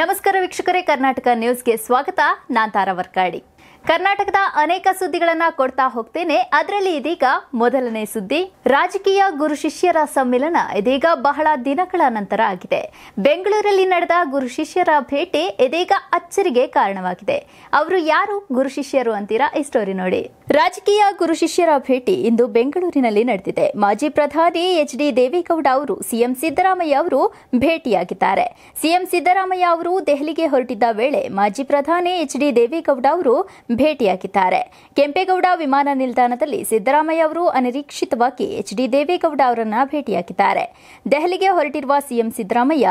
ನಮಸ್ಕಾರ ವೀಕ್ಷಕರೇ ಕರ್ನಾಟಕ ನ್ಯೂಸ್ಗೆ ಸ್ವಾಗತ ನಾನ್ ತಾರಾ ವರ್ಕಾಡಿ ಕರ್ನಾಟಕದ ಅನೇಕ ಸುದ್ದಿಗಳನ್ನ ಕೊಡ್ತಾ ಹೋಗ್ತೇನೆ ಅದರಲ್ಲಿ ಇದೀಗ ಮೊದಲನೇ ಸುದ್ದಿ ರಾಜಕೀಯ ಗುರು ಶಿಷ್ಯರ ಸಮ್ಮೇಳನ ಇದೀಗ ಬಹಳ ದಿನಗಳ ನಂತರ ಆಗಿದೆ ಬೆಂಗಳೂರಲ್ಲಿ ನಡೆದ ಗುರು ಶಿಷ್ಯರ ಭೇಟಿ ಇದೀಗ ಅಚ್ಚರಿಗೆ ಕಾರಣವಾಗಿದೆ ಅವರು ಯಾರು ಗುರು ಶಿಷ್ಯರು ಅಂತೀರಾ ಈ ಸ್ಟೋರಿ ನೋಡಿ ರಾಜಕೀಯ ಗುರು ಶಿಷ್ಯರ ಭೇಟಿ ಇಂದು ಬೆಂಗಳೂರಿನಲ್ಲಿ ನಡೆದಿದೆ ಮಾಜಿ ಪ್ರಧಾನಿ ಎಚ್ ಡಿ ದೇವೇಗೌಡ ಅವರು ಸಿಎಂ ಸಿದ್ದರಾಮಯ್ಯ ಅವರು ಭೇಟಿಯಾಗಿದ್ದಾರೆ ಸಿಎಂ ಸಿದ್ದರಾಮಯ್ಯ ಅವರು ದೆಹಲಿಗೆ ಹೊರಟಿದ್ದ ವೇಳೆ ಮಾಜಿ ಪ್ರಧಾನಿ ಎಚ್ ಡಿ ದೇವೇಗೌಡ ಅವರು ಭೇಟಿಯಾಗಿದ್ದಾರೆ ಕೆಂಪೇಗೌಡ ವಿಮಾನ ನಿಲ್ದಾಣದಲ್ಲಿ ಸಿದ್ದರಾಮಯ್ಯ ಅವರು ಅನಿರೀಕ್ಷಿತವಾಗಿ ಎಚ್ ಡಿ ದೇವೇಗೌಡ ಅವರನ್ನು ಭೇಟಿಯಾಗಿದ್ದಾರೆ ದೆಹಲಿಗೆ ಹೊರಟಿರುವ ಸಿಎಂ ಸಿದ್ದರಾಮಯ್ಯ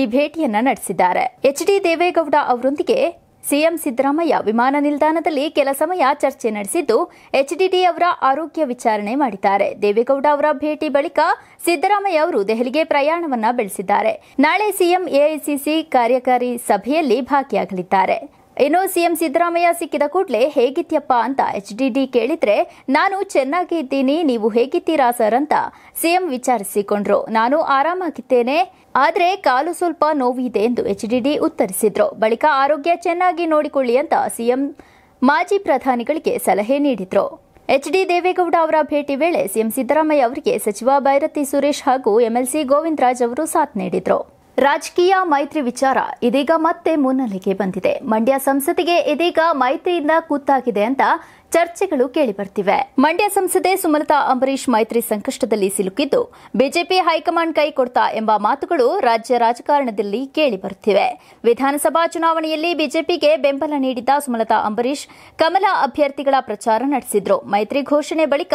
ಈ ಭೇಟಿಯನ್ನು ನಡೆಸಿದ್ದಾರೆ ಎಚ್ ಡಿ ದೇವೇಗೌಡ ಅವರೊಂದಿಗೆ ಸಿಎಂ ಸಿದ್ದರಾಮಯ್ಯ ವಿಮಾನ ನಿಲ್ದಾಣದಲ್ಲಿ ಕೆಲ ಸಮಯ ಚರ್ಚೆ ನಡೆಸಿದ್ದು ಎಚ್ಡಿಡಿ ಅವರ ಆರೋಗ್ಯ ವಿಚಾರಣೆ ಮಾಡಿದ್ದಾರೆ ದೇವೇಗೌಡ ಅವರ ಭೇಟಿ ಬಳಿಕ ಸಿದ್ದರಾಮಯ್ಯ ಅವರು ದೆಹಲಿಗೆ ಪ್ರಯಾಣವನ್ನ ಬೆಳೆಸಿದ್ದಾರೆ ನಾಳೆ ಸಿಎಂ ಎಐಸಿಸಿ ಕಾರ್ಯಕಾರಿ ಸಭೆಯಲ್ಲಿ ಭಾಗಿಯಾಗಲಿದ್ದಾರೆ ಇನ್ನು ಸಿಎಂ ಸಿದ್ದರಾಮಯ್ಯ ಸಿಕ್ಕಿದ ಕೂಡಲೇ ಹೇಗಿದ್ಯಪ್ಪ ಅಂತ ಎಚ್ ಡಿ ಕೇಳಿದ್ರೆ ನಾನು ಚೆನ್ನಾಗಿ ಇದ್ದೀನಿ ನೀವು ಹೇಗಿದ್ದೀರಾ ಸರ್ ಅಂತ ಸಿಎಂ ವಿಚಾರಿಸಿಕೊಂಡ್ರು ನಾನು ಆರಾಮಾಗಿದ್ದೇನೆ ಆದರೆ ಕಾಲು ಸ್ವಲ್ಪ ನೋವಿದೆ ಎಂದು ಎಚ್ ಡಿ ಉತ್ತರಿಸಿದ್ರು ಬಳಿಕ ಆರೋಗ್ಯ ಚೆನ್ನಾಗಿ ನೋಡಿಕೊಳ್ಳಿ ಅಂತ ಸಿಎಂ ಮಾಜಿ ಪ್ರಧಾನಿಗಳಿಗೆ ಸಲಹೆ ನೀಡಿದ್ರು ಎಚ್ ಡಿ ದೇವೇಗೌಡ ಅವರ ಭೇಟಿ ವೇಳೆ ಸಿಎಂ ಸಿದ್ದರಾಮಯ್ಯ ಅವರಿಗೆ ಸಚಿವ ಬೈರತಿ ಸುರೇಶ್ ಹಾಗೂ ಎಂಎಲ್ಸಿ ಗೋವಿಂದರಾಜ್ ಅವರು ಸಾಥ್ ನೀಡಿದ್ರು ರಾಜಕೀಯ ಮೈತ್ರಿ ವಿಚಾರ ಇದೀಗ ಮತ್ತೆ ಮುನ್ನೆಲೆಗೆ ಬಂದಿದೆ ಮಂಡ್ಯ ಸಂಸತ್ತಿಗೆ ಇದೀಗ ಮೈತ್ರಿಯಿಂದ ಕೂತಾಗಿದೆ ಅಂತ ಚರ್ಚೆಗಳು ಕೇಳಿಬರ್ತಿವೆ ಮಂಡ್ಯ ಸಂಸದೆ ಸುಮಲತಾ ಅಂಬರೀಶ್ ಮೈತ್ರಿ ಸಂಕಷ್ಟದಲ್ಲಿ ಸಿಲುಕಿದ್ದು ಬಿಜೆಪಿ ಹೈಕಮಾಂಡ್ ಕೈ ಕೊಡ್ತಾ ಎಂಬ ಮಾತುಗಳು ರಾಜ್ಯ ರಾಜಕಾರಣದಲ್ಲಿ ಕೇಳಿಬರುತ್ತಿವೆ ವಿಧಾನಸಭಾ ಚುನಾವಣೆಯಲ್ಲಿ ಬಿಜೆಪಿಗೆ ಬೆಂಬಲ ನೀಡಿದ್ದ ಸುಮಲತಾ ಅಂಬರೀಶ್ ಕಮಲ ಅಭ್ಯರ್ಥಿಗಳ ಪ್ರಚಾರ ನಡೆಸಿದ್ರು ಮೈತ್ರಿ ಘೋಷಣೆ ಬಳಿಕ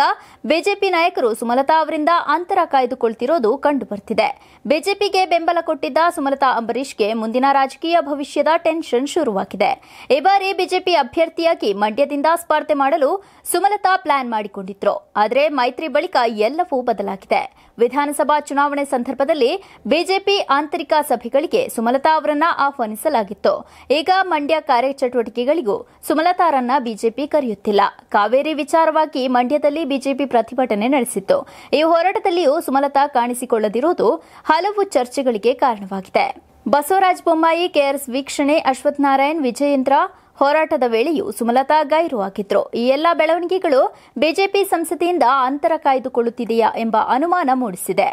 ಬಿಜೆಪಿ ನಾಯಕರು ಸುಮಲತಾ ಅವರಿಂದ ಅಂತರ ಕಾಯ್ದುಕೊಳ್ತಿರೋದು ಕಂಡುಬರ್ತಿದೆ ಬಿಜೆಪಿಗೆ ಬೆಂಬಲ ಕೊಟ್ಟಿದ್ದ ಸುಮಲತಾ ಅಂಬರೀಶ್ಗೆ ಮುಂದಿನ ರಾಜಕೀಯ ಭವಿಷ್ಯದ ಟೆನ್ಷನ್ ಶುರುವಾಗಿದೆ ಈ ಬಾರಿ ಬಿಜೆಪಿ ಅಭ್ಯರ್ಥಿಯಾಗಿ ಮಂಡ್ಯದಿಂದ ಸ್ಪರ್ಧೆ ಮಾಡಲು ಸುಮಲತಾ ಪ್ಲಾನ್ ಮಾಡಿಕೊಂಡಿದ್ರು ಆದರೆ ಮೈತ್ರಿ ಬಳಿಕ ಎಲ್ಲವೂ ಬದಲಾಗಿದೆ ವಿಧಾನಸಭಾ ಚುನಾವಣೆ ಸಂದರ್ಭದಲ್ಲಿ ಬಿಜೆಪಿ ಆಂತರಿಕ ಸಭೆಗಳಿಗೆ ಸುಮಲತಾ ಅವರನ್ನ ಆಹ್ವಾನಿಸಲಾಗಿತ್ತು ಈಗ ಮಂಡ್ಯ ಕಾರ್ಯಚಟುವಟಿಕೆಗಳಿಗೂ ಸುಮಲತಾರನ್ನ ಬಿಜೆಪಿ ಕರೆಯುತ್ತಿಲ್ಲ ಕಾವೇರಿ ವಿಚಾರವಾಗಿ ಮಂಡ್ಯದಲ್ಲಿ ಬಿಜೆಪಿ ಪ್ರತಿಭಟನೆ ನಡೆಸಿತ್ತು ಈ ಹೋರಾಟದಲ್ಲಿಯೂ ಸುಮಲತಾ ಕಾಣಿಸಿಕೊಳ್ಳದಿರುವುದು ಹಲವು ಚರ್ಚೆಗಳಿಗೆ ಕಾರಣವಾಗಿದೆ ಬಸವರಾಜ ಬೊಮ್ಮಾಯಿ ಕೆಆರ್ಎಸ್ ವೀಕ್ಷಣೆ ಅಶ್ವಥ್ ನಾರಾಯಣ್ ವಿಜಯೇಂದ್ರ ಹೋರಾಟದ ವೇಳೆಯೂ ಸುಮಲತಾ ಗೈರು ಹಾಕಿದ್ರು ಈ ಎಲ್ಲ ಬೆಳವಣಿಗೆಗಳು ಬಿಜೆಪಿ ಸಂಸದೆಯಿಂದ ಅಂತರ ಕಾಯ್ದುಕೊಳ್ಳುತ್ತಿದೆಯಾ ಎಂಬ ಅನುಮಾನ ಮೂಡಿಸಿದೆ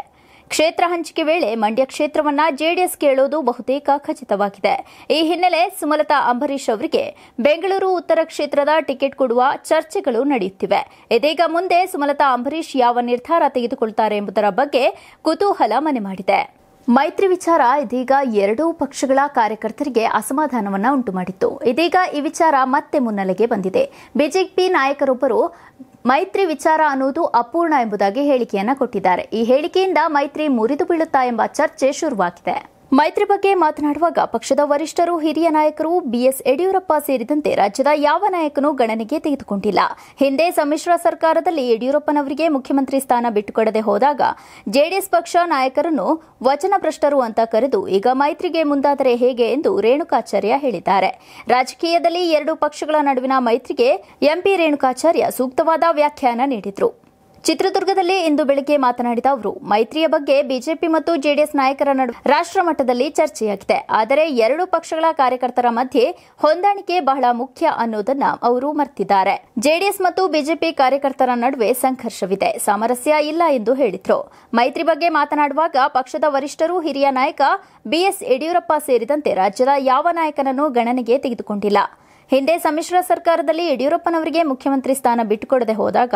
ಕ್ಷೇತ್ರ ಹಂಚಿಕೆ ವೇಳೆ ಮಂಡ್ಯ ಕ್ಷೇತ್ರವನ್ನ ಜೆಡಿಎಸ್ ಕೇಳೋದು ಬಹುತೇಕ ಖಚಿತವಾಗಿದೆ ಈ ಹಿನ್ನೆಲೆ ಸುಮಲತಾ ಅಂಬರೀಶ್ ಅವರಿಗೆ ಬೆಂಗಳೂರು ಉತ್ತರ ಕ್ಷೇತ್ರದ ಟಿಕೆಟ್ ಕೊಡುವ ಚರ್ಚೆಗಳು ನಡೆಯುತ್ತಿವೆ ಇದೀಗ ಮುಂದೆ ಸುಮಲತಾ ಅಂಬರೀಶ್ ಯಾವ ನಿರ್ಧಾರ ತೆಗೆದುಕೊಳ್ತಾರೆ ಎಂಬುದರ ಬಗ್ಗೆ ಕುತೂಹಲ ಮನೆ ಮಾಡಿದೆ ಮೈತ್ರಿ ವಿಚಾರ ಇದೀಗ ಎರಡೂ ಪಕ್ಷಗಳ ಕಾರ್ಯಕರ್ತರಿಗೆ ಅಸಮಾಧಾನವನ್ನು ಉಂಟು ಇದೀಗ ಈ ವಿಚಾರ ಮತ್ತೆ ಮುನ್ನೆಲೆಗೆ ಬಂದಿದೆ ಬಿಜೆಪಿ ನಾಯಕರೊಬ್ಬರು ಮೈತ್ರಿ ವಿಚಾರ ಅನ್ನುವುದು ಅಪೂರ್ಣ ಎಂಬುದಾಗಿ ಹೇಳಿಕೆಯನ್ನು ಕೊಟ್ಟಿದ್ದಾರೆ ಈ ಹೇಳಿಕೆಯಿಂದ ಮೈತ್ರಿ ಮುರಿದು ಬೀಳುತ್ತಾ ಎಂಬ ಚರ್ಚೆ ಶುರುವಾಗಿದೆ ಮೈತ್ರಿ ಬಗ್ಗೆ ಮಾತನಾಡುವಾಗ ಪಕ್ಷದ ವರಿಷ್ಠರು ಹಿರಿಯ ನಾಯಕರು ಬಿಎಸ್ ಯಡಿಯೂರಪ್ಪ ಸೇರಿದಂತೆ ರಾಜ್ಯದ ಯಾವ ನಾಯಕನೂ ಗಣನೆಗೆ ತೆಗೆದುಕೊಂಡಿಲ್ಲ ಹಿಂದೆ ಸಮ್ಮಿಶ್ರ ಸರ್ಕಾರದಲ್ಲಿ ಯಡಿಯೂರಪ್ಪನವರಿಗೆ ಮುಖ್ಯಮಂತ್ರಿ ಸ್ಥಾನ ಬಿಟ್ಟುಕೊಡದೆ ಹೋದಾಗ ಜೆಡಿಎಸ್ ಪಕ್ಷ ನಾಯಕರನ್ನು ವಚನಭ್ರಷ್ಟರು ಅಂತ ಕರೆದು ಈಗ ಮೈತ್ರಿಗೆ ಮುಂದಾದರೆ ಹೇಗೆ ಎಂದು ರೇಣುಕಾಚಾರ್ಯ ಹೇಳಿದ್ದಾರೆ ರಾಜಕೀಯದಲ್ಲಿ ಎರಡು ಪಕ್ಷಗಳ ನಡುವಿನ ಮೈತ್ರಿಗೆ ಎಂಪಿ ರೇಣುಕಾಚಾರ್ಯ ಸೂಕ್ತವಾದ ವ್ಯಾಖ್ಯಾನ ನೀಡಿದರು ಚಿತ್ರದುರ್ಗದಲ್ಲಿ ಇಂದು ಬೆಳಗ್ಗೆ ಮಾತನಾಡಿದ ಅವರು ಮೈತ್ರಿಯ ಬಗ್ಗೆ ಬಿಜೆಪಿ ಮತ್ತು ಜೆಡಿಎಸ್ ನಾಯಕರ ನಡುವೆ ರಾಷ್ಟ್ರ ಮಟ್ಟದಲ್ಲಿ ಚರ್ಚೆಯಾಗಿದೆ ಆದರೆ ಎರಡು ಪಕ್ಷಗಳ ಕಾರ್ಯಕರ್ತರ ಮಧ್ಯೆ ಹೊಂದಾಣಿಕೆ ಬಹಳ ಮುಖ್ಯ ಅನ್ನೋದನ್ನ ಅವರು ಮರೆತಿದ್ದಾರೆ ಜೆಡಿಎಸ್ ಮತ್ತು ಬಿಜೆಪಿ ಕಾರ್ಯಕರ್ತರ ನಡುವೆ ಸಂಘರ್ಷವಿದೆ ಸಾಮರಸ್ಯ ಇಲ್ಲ ಎಂದು ಹೇಳಿದರು ಮೈತ್ರಿ ಬಗ್ಗೆ ಮಾತನಾಡುವಾಗ ಪಕ್ಷದ ವರಿಷ್ಠರು ಹಿರಿಯ ನಾಯಕ ಬಿಎಸ್ ಯಡಿಯೂರಪ್ಪ ಸೇರಿದಂತೆ ರಾಜ್ಯದ ಯಾವ ನಾಯಕನನ್ನು ಗಣನೆಗೆ ತೆಗೆದುಕೊಂಡಿಲ್ಲ ಹಿಂದೆ ಸಮ್ಮಿಶ್ರ ಸರ್ಕಾರದಲ್ಲಿ ಯಡಿಯೂರಪ್ಪನವರಿಗೆ ಮುಖ್ಯಮಂತ್ರಿ ಸ್ಥಾನ ಬಿಟ್ಟುಕೊಡದೆ ಹೋದಾಗ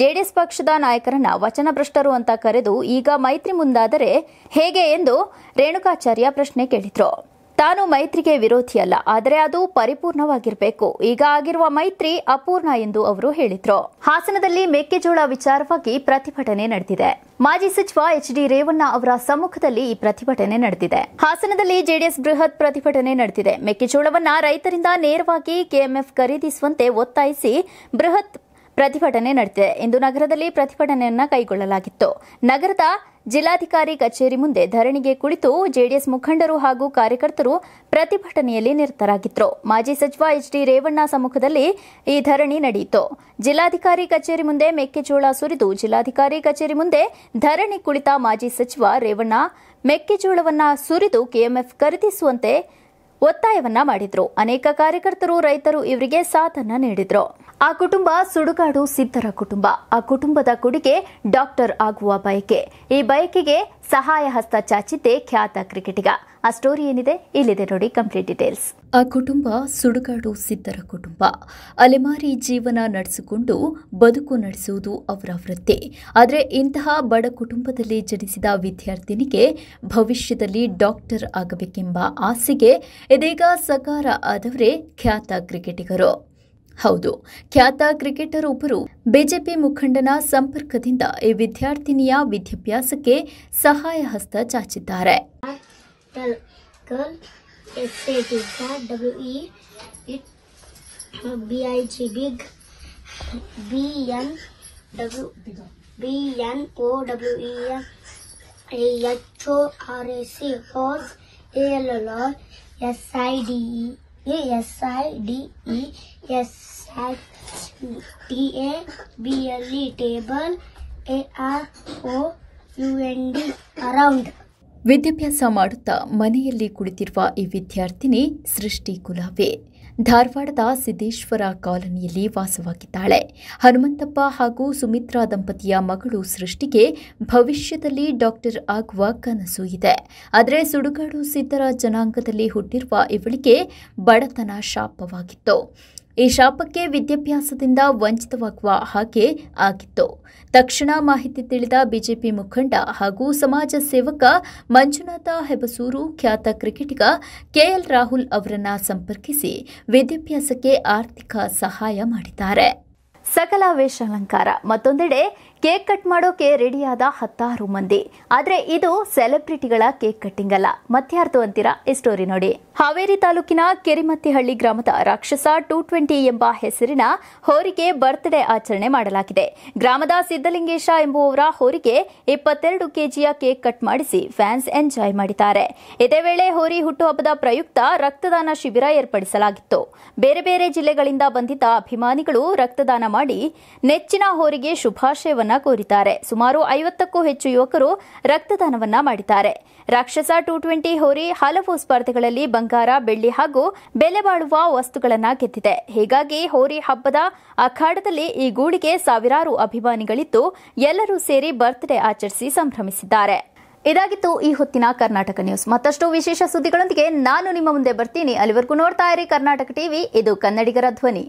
ಜೆಡಿಎಸ್ ಪಕ್ಷದ ನಾಯಕರನ್ನ ವಚನಭ್ರಷ್ಟರು ಅಂತ ಕರೆದು ಈಗ ಮೈತ್ರಿ ಮುಂದಾದರೆ ಹೇಗೆ ಎಂದು ರೇಣುಕಾಚಾರ್ಯ ಪ್ರಶ್ನೆ ಕೇಳಿದ್ರು ತಾನು ಮೈತ್ರಿಗೆ ವಿರೋಧಿಯಲ್ಲ ಆದರೆ ಅದು ಪರಿಪೂರ್ಣವಾಗಿರಬೇಕು ಈಗ ಆಗಿರುವ ಮೈತ್ರಿ ಅಪೂರ್ಣ ಎಂದು ಅವರು ಹೇಳಿದ್ರು ಹಾಸನದಲ್ಲಿ ಮೆಕ್ಕೆಜೋಳ ವಿಚಾರವಾಗಿ ಪ್ರತಿಭಟನೆ ನಡೆದಿದೆ ಮಾಜಿ ಸಚಿವ ಎಚ್ಡಿ ಡಿ ರೇವಣ್ಣ ಅವರ ಸಮ್ಮುಖದಲ್ಲಿ ಈ ಪ್ರತಿಭಟನೆ ನಡೆದಿದೆ ಹಾಸನದಲ್ಲಿ ಜೆಡಿಎಸ್ ಬೃಹತ್ ಪ್ರತಿಭಟನೆ ನಡೆದಿದೆ ಮೆಕ್ಕೆಜೋಳವನ್ನ ರೈತರಿಂದ ನೇರವಾಗಿ ಕೆಎಂಎಫ್ ಖರೀದಿಸುವಂತೆ ಒತ್ತಾಯಿಸಿ ಬೃಹತ್ ಪ್ರತಿಭಟನೆ ನಡೆದಿದೆ ಇಂದು ನಗರದಲ್ಲಿ ಪ್ರತಿಭಟನೆಯನ್ನ ಕೈಗೊಳ್ಳಲಾಗಿತ್ತು ನಗರದ ಜಿಲ್ಲಾಧಿಕಾರಿ ಕಚೇರಿ ಮುಂದೆ ಧರಣಿಗೆ ಕುಳಿತು ಜೆಡಿಎಸ್ ಮುಖಂಡರು ಹಾಗೂ ಕಾರ್ಯಕರ್ತರು ಪ್ರತಿಭಟನೆಯಲ್ಲಿ ನಿರತರಾಗಿದ್ದರು ಮಾಜಿ ಸಚಿವ ಎಚ್ಡಿ ರೇವಣ್ಣ ಸಮ್ಮುಖದಲ್ಲಿ ಈ ಧರಣಿ ನಡೆಯಿತು ಜಿಲ್ಲಾಧಿಕಾರಿ ಕಚೇರಿ ಮುಂದೆ ಮೆಕ್ಕೆಜೋಳ ಸುರಿದು ಜಿಲ್ಲಾಧಿಕಾರಿ ಕಚೇರಿ ಮುಂದೆ ಧರಣಿ ಕುಳಿತ ಮಾಜಿ ಸಚಿವ ರೇವಣ್ಣ ಮೆಕ್ಕೆಜೋಳವನ್ನು ಸುರಿದು ಕೆಎಂಎಫ್ ಖರೀದಿಸುವಂತೆ ಒತ್ತಾಯವನ್ನ ಮಾಡಿದ್ರು ಅನೇಕ ಕಾರ್ಯಕರ್ತರು ರೈತರು ಇವರಿಗೆ ಸಾಥನ್ನ ನೀಡಿದ್ರು ಆ ಕುಟುಂಬ ಸುಡುಗಾಡು ಸಿದ್ಧರ ಕುಟುಂಬ ಆ ಕುಟುಂಬದ ಕೊಡುಗೆ ಡಾಕ್ಟರ್ ಆಗುವ ಬಯಕೆ ಈ ಬಯಕೆಗೆ ಸಹಾಯ ಹಸ್ತ ಚಾಚಿದ್ದೆ ಖ್ಯಾತ ಕ್ರಿಕೆಟಿಗ ಆ ಸ್ಟೋರಿ ಏನಿದೆ ಇಲ್ಲಿದೆ ನೋಡಿ ಕಂಪ್ಲೀಟ್ ಡೀಟೇಲ್ಸ್ ಆ ಕುಟುಂಬ ಸುಡುಗಾಡು ಸಿದ್ದರ ಕುಟುಂಬ ಅಲೆಮಾರಿ ಜೀವನ ನಡೆಸಿಕೊಂಡು ಬದುಕು ನಡೆಸುವುದು ಅವರ ವೃತ್ತಿ ಆದರೆ ಇಂತಹ ಬಡ ಕುಟುಂಬದಲ್ಲಿ ಜನಿಸಿದ ವಿದ್ಯಾರ್ಥಿನಿಗೆ ಭವಿಷ್ಯದಲ್ಲಿ ಡಾಕ್ಟರ್ ಆಗಬೇಕೆಂಬ ಆಸೆಗೆ ಇದೀಗ ಸಕಾರ ಆದವರೇ ಖ್ಯಾತ ಕ್ರಿಕೆಟಿಗರು ಹೌದು ಖ್ಯಾತ ಕ್ರಿಕೆಟರ್ ಒಬರು ಬಿಜೆಪಿ ಮುಖಂಡನ ಸಂಪರ್ಕದಿಂದ ಈ ವಿದ್ಯಾರ್ಥಿನಿಯ ವಿದ್ಯಭ್ಯಾಸಕ್ಕೆ ಸಹಾಯ ಹಸ್ತ ಚಾಚಿದ್ದಾರೆ. TEL CON SCW IT BIG BN W BN QWE A H O R S A L L SID A S I D E S I T A B L E table A R O U N D around ವಿದ್ಯಾಭ್ಯಾಸ ಮಾಡುತ್ತಾ ಮನೆಯಲ್ಲಿ ಕುಳಿತಿರುವ ಈ ವಿದ್ಯಾರ್ಥಿನಿ ಸೃಷ್ಟಿ ಕುಲಾವೆ ಧಾರವಾಡದ ಸಿದ್ದೇಶ್ವರ ಕಾಲೋನಿಯಲ್ಲಿ ವಾಸವಾಗಿದ್ದಾಳೆ ಹನುಮಂತಪ್ಪ ಹಾಗೂ ಸುಮಿತ್ರಾ ದಂಪತಿಯ ಮಗಳು ಸೃಷ್ಟಿಗೆ ಭವಿಷ್ಯದಲ್ಲಿ ಡಾಕ್ಟರ್ ಆಗುವ ಕನಸು ಇದೆ ಆದರೆ ಸುಡುಗಾಡು ಸಿದ್ದರ ಜನಾಂಗದಲ್ಲಿ ಹುಟ್ಟಿರುವ ಇವಳಿಗೆ ಬಡತನ ಶಾಪವಾಗಿತ್ತು ಈ ಶಾಪಕ್ಕೆ ವಿದ್ಯಾಭ್ಯಾಸದಿಂದ ವಂಚಿತವಾಗುವ ಹಾಗೆ ಆಗಿತ್ತು ತಕ್ಷಣ ಮಾಹಿತಿ ತಿಳಿದ ಬಿಜೆಪಿ ಮುಖಂಡ ಹಾಗೂ ಸಮಾಜ ಸೇವಕ ಮಂಜುನಾಥ ಹೆಬಸೂರು ಖ್ಯಾತ ಕ್ರಿಕೆಟಿಗ ಕೆಎಲ್ ರಾಹುಲ್ ಅವರನ್ನ ಸಂಪರ್ಕಿಸಿ ವಿದ್ಯಾಭ್ಯಾಸಕ್ಕೆ ಆರ್ಥಿಕ ಸಹಾಯ ಮಾಡಿದ್ದಾರೆ ಸಕಲ ಅಲಂಕಾರ ಮತ್ತೊಂದೆಡೆ ಕೇಕ್ ಕಟ್ ಮಾಡೋಕೆ ರೆಡಿಯಾದ ಹತ್ತಾರು ಮಂದಿ ಆದರೆ ಇದು ಸೆಲೆಬ್ರಿಟಿಗಳ ಕೇಕ್ ಕಟ್ಟಿಂಗ್ ಅಲ್ಲ ಮತ್ಯಾರ್ದು ಅಂತೀರಾ ಈ ಸ್ಟೋರಿ ನೋಡಿ ಹಾವೇರಿ ತಾಲೂಕಿನ ಕೆರಿಮತ್ತಿಹಳ್ಳಿ ಗ್ರಾಮದ ರಾಕ್ಷಸ ಟೂ ಟ್ವೆಂಟಿ ಎಂಬ ಹೆಸರಿನ ಹೋರಿಗೆ ಬರ್ತ್ಡೇ ಆಚರಣೆ ಮಾಡಲಾಗಿದೆ ಗ್ರಾಮದ ಸಿದ್ದಲಿಂಗೇಶ ಎಂಬುವವರ ಹೋರಿಗೆ ಇಪ್ಪತ್ತೆರಡು ಕೆಜಿಯ ಕೇಕ್ ಕಟ್ ಮಾಡಿಸಿ ಫ್ಯಾನ್ಸ್ ಎಂಜಾಯ್ ಮಾಡಿದ್ದಾರೆ ಇದೇ ವೇಳೆ ಹೋರಿ ಹುಟ್ಟುಹಬ್ಬದ ಪ್ರಯುಕ್ತ ರಕ್ತದಾನ ಶಿಬಿರ ಏರ್ಪಡಿಸಲಾಗಿತ್ತು ಬೇರೆ ಬೇರೆ ಜಿಲ್ಲೆಗಳಿಂದ ಬಂದಿದ್ದ ಅಭಿಮಾನಿಗಳು ರಕ್ತದಾನ ಮಾಡಿ ನೆಚ್ಚಿನ ಹೋರಿಗೆ ಶುಭಾಶಯವನ್ನು ಕೋರಿದ್ದಾರೆ ಸುಮಾರು ಐವತ್ತಕ್ಕೂ ಹೆಚ್ಚು ಯುವಕರು ರಕ್ತದಾನವನ್ನ ಮಾಡಿದ್ದಾರೆ ರಾಕ್ಷಸ ಟು ಟ್ವೆಂಟಿ ಹೋರಿ ಹಲವು ಸ್ಪರ್ಧೆಗಳಲ್ಲಿ ಬಂಗಾರ ಬೆಳ್ಳಿ ಹಾಗೂ ಬೆಲೆ ಬಾಳುವ ವಸ್ತುಗಳನ್ನ ಗೆದ್ದಿದೆ ಹೀಗಾಗಿ ಹೋರಿ ಹಬ್ಬದ ಅಖಾಡದಲ್ಲಿ ಈ ಗೂಡಿಗೆ ಸಾವಿರಾರು ಅಭಿಮಾನಿಗಳಿದ್ದು ಎಲ್ಲರೂ ಸೇರಿ ಬರ್ತ್ಡೇ ಆಚರಿಸಿ ಸಂಭ್ರಮಿಸಿದ್ದಾರೆ ಇದಾಗಿತ್ತು ಈ ಹೊತ್ತಿನ ಕರ್ನಾಟಕ ನ್ಯೂಸ್ ಮತ್ತಷ್ಟು ವಿಶೇಷ ಸುದ್ದಿಗಳೊಂದಿಗೆ ನಾನು ನಿಮ್ಮ ಮುಂದೆ ಬರ್ತೀನಿ ಅಲ್ಲಿವರೆಗೂ ನೋಡ್ತಾ ಇರಿ ಕರ್ನಾಟಕ ಟಿವಿ ಇದು ಕನ್ನಡಿಗರ ಧ್ವನಿ